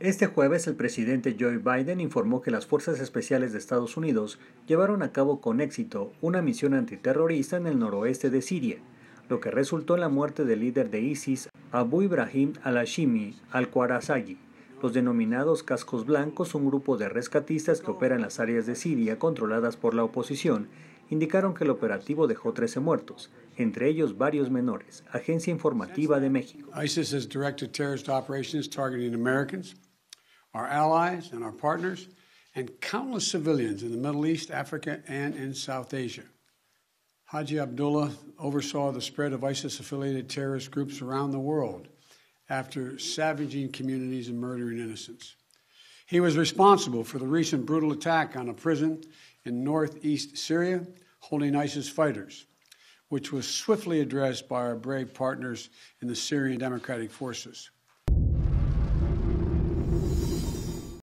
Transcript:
Este jueves el presidente Joe Biden informó que las Fuerzas Especiales de Estados Unidos llevaron a cabo con éxito una misión antiterrorista en el noroeste de Siria, lo que resultó en la muerte del líder de ISIS Abu Ibrahim al-Hashimi al-Khwarazagi. Los denominados cascos blancos, un grupo de rescatistas que opera en las áreas de Siria controladas por la oposición, indicaron que el operativo dejó 13 muertos, entre ellos varios menores, Agencia Informativa de México. ISIS has terrorist operations targeting Americans. our allies and our partners, and countless civilians in the Middle East, Africa, and in South Asia. Haji Abdullah oversaw the spread of ISIS affiliated terrorist groups around the world after savaging communities and murdering innocents. He was responsible for the recent brutal attack on a prison in northeast Syria holding ISIS fighters, which was swiftly addressed by our brave partners in the Syrian Democratic Forces.